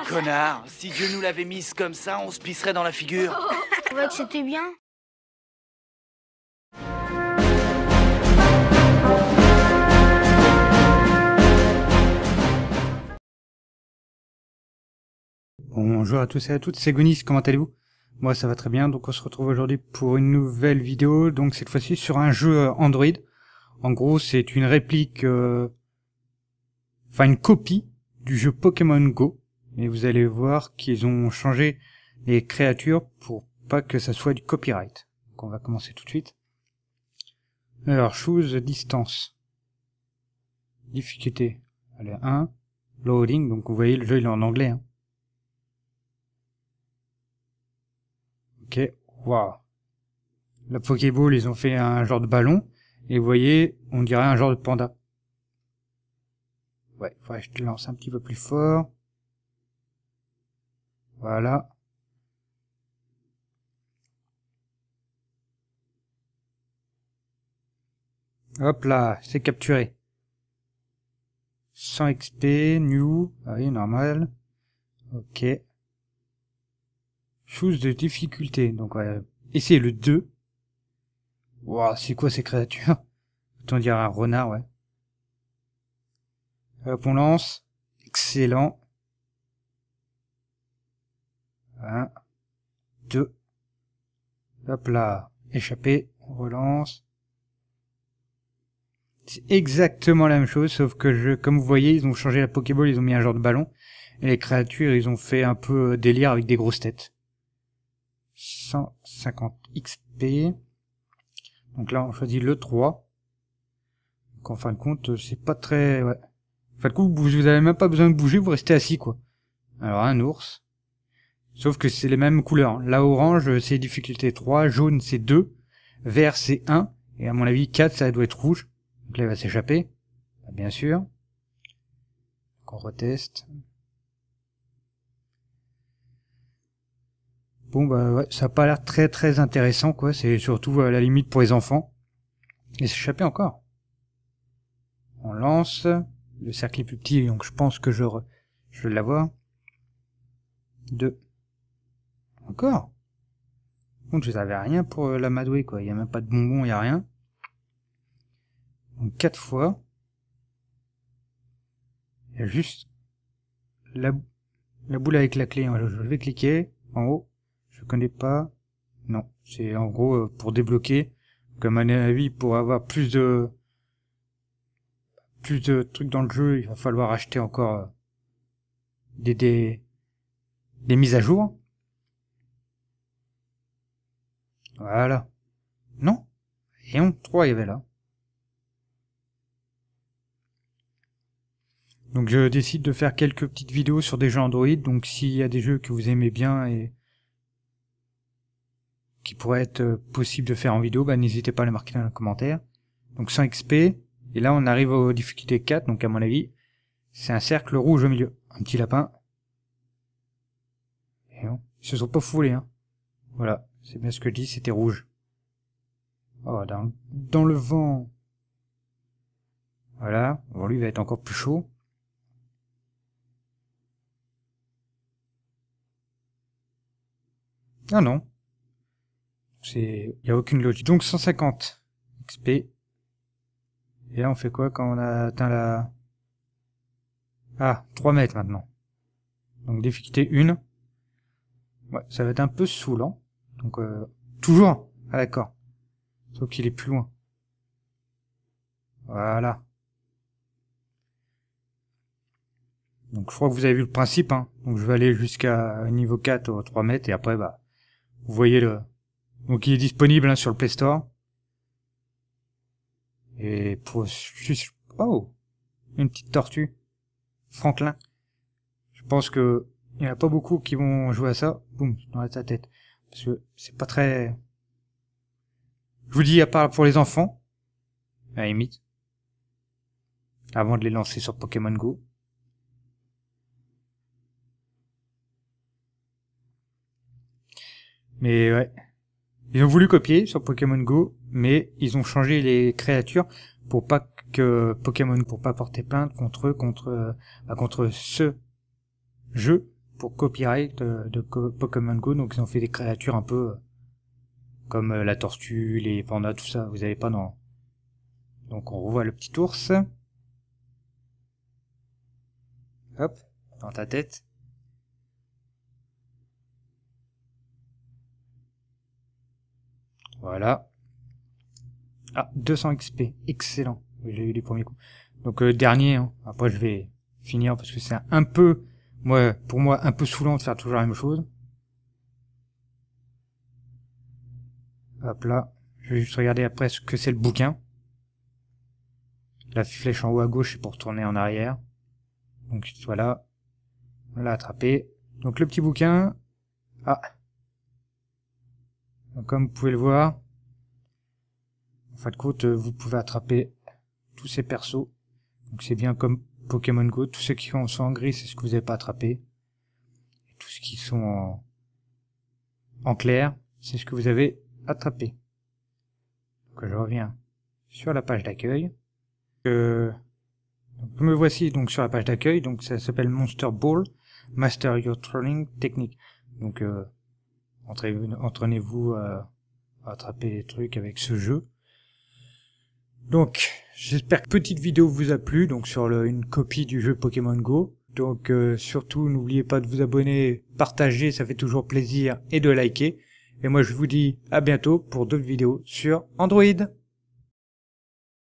Ah. Connard, si Dieu nous l'avait mise comme ça, on se pisserait dans la figure. Oh. que c'était bien. Bonjour à tous et à toutes, c'est Gonis, comment allez-vous Moi ça va très bien, donc on se retrouve aujourd'hui pour une nouvelle vidéo, donc cette fois-ci sur un jeu euh, Android. En gros c'est une réplique, euh, enfin une copie du jeu Pokémon Go. Et vous allez voir qu'ils ont changé les créatures pour pas que ça soit du copyright. Donc on va commencer tout de suite. Alors, choose distance. Difficulté. Allez, 1. Loading, donc vous voyez, le jeu il est en anglais. Hein. Ok, waouh. La Pokéball, ils ont fait un genre de ballon. Et vous voyez, on dirait un genre de panda. Ouais, faudrait que je te lance un petit peu plus fort. Voilà. Hop là, c'est capturé. 100 XP, new, ah oui, normal. Ok. Chose de difficulté, donc on le 2. Waouh, c'est quoi ces créatures Autant dire un renard, ouais. Hop, on lance. Excellent. 1, 2, hop là, échappé, relance. C'est exactement la même chose, sauf que je, comme vous voyez, ils ont changé la Pokéball, ils ont mis un genre de ballon, et les créatures, ils ont fait un peu euh, délire avec des grosses têtes. 150 XP. Donc là, on choisit le 3. Donc en fin de compte, euh, c'est pas très... Ouais. En fin vous n'avez même pas besoin de bouger, vous restez assis, quoi. Alors un ours. Sauf que c'est les mêmes couleurs. Là, orange, c'est difficulté 3, jaune, c'est 2, vert, c'est 1, et à mon avis, 4, ça doit être rouge. Donc là, il va s'échapper, bah, bien sûr. On reteste. Bon, bah ouais, ça n'a pas l'air très très intéressant, quoi. C'est surtout à la limite pour les enfants. Et s'échapper encore. On lance. Le cercle est plus petit, donc je pense que je, je vais l'avoir. Deux. Encore. Donc je n'avais rien pour euh, l'amadouer, quoi. Il n'y a même pas de bonbons, il n'y a rien. Donc quatre fois. Il y a juste la, boule avec la clé. je vais cliquer en haut. Je connais pas. Non. C'est en gros euh, pour débloquer. Comme à mon avis, pour avoir plus de plus de trucs dans le jeu, il va falloir acheter encore euh, des, des mises à jour. Voilà. Non Et on, trois, il y avait là. Donc je décide de faire quelques petites vidéos sur des jeux Android, donc s'il y a des jeux que vous aimez bien et qui pourraient être euh, possibles de faire en vidéo, bah, n'hésitez pas à les marquer dans les commentaires. Donc 100 XP, et là on arrive aux difficultés 4, donc à mon avis, c'est un cercle rouge au milieu. Un petit lapin. Et on, ils se sont pas foulés, hein. Voilà. C'est bien ce que dit, c'était rouge. Oh, dans, dans le vent. Voilà, bon, lui va être encore plus chaud. Ah non. C'est, il n'y a aucune logique. Donc 150 XP. Et là, on fait quoi quand on a atteint la... Ah, 3 mètres maintenant. Donc difficulté 1. Ouais, ça va être un peu saoulant. Donc euh, toujours à l'accord. Sauf qu'il est plus loin. Voilà. Donc je crois que vous avez vu le principe. Hein. Donc je vais aller jusqu'à niveau 4, 3 euh, mètres, et après, bah, vous voyez le... Donc il est disponible hein, sur le Play Store. Et pour... Oh Une petite tortue. Franklin. Je pense que il n'y en a pas beaucoup qui vont jouer à ça. Boum, dans la tête. Parce que c'est pas très... Je vous dis, à part pour les enfants, à limite, avant de les lancer sur Pokémon Go. Mais ouais. Ils ont voulu copier sur Pokémon Go, mais ils ont changé les créatures pour pas que Pokémon, pour pas porter plainte contre eux, contre, euh, bah, contre ce jeu pour copyright de Pokémon Go, donc ils ont fait des créatures un peu euh, comme euh, la tortue, les pandas, tout ça, vous avez pas non Donc on revoit le petit ours. Hop, dans ta tête. Voilà. Ah, 200 XP, excellent. j'ai eu du premiers coup Donc euh, dernier, hein. après je vais finir parce que c'est un peu pour moi, un peu saoulant de faire toujours la même chose. Hop là. Je vais juste regarder après ce que c'est le bouquin. La flèche en haut à gauche, c'est pour tourner en arrière. Donc voilà. On l'a attrapé. Donc le petit bouquin. Ah. comme vous pouvez le voir, en fin de compte, vous pouvez attraper tous ces persos. Donc c'est bien comme Pokémon Go, tous ceux qui sont en gris, c'est ce que vous n'avez pas attrapé. Et ce ceux qui sont en, clair, c'est ce que vous avez attrapé. Donc je reviens sur la page d'accueil. Euh, me voici donc sur la page d'accueil, donc ça s'appelle Monster Ball, Master Your Trolling Technique. Donc euh, entraînez-vous à, attraper les trucs avec ce jeu. Donc J'espère que petite vidéo vous a plu, donc sur une copie du jeu Pokémon Go. Donc euh, surtout, n'oubliez pas de vous abonner, partager, ça fait toujours plaisir, et de liker. Et moi je vous dis à bientôt pour d'autres vidéos sur Android.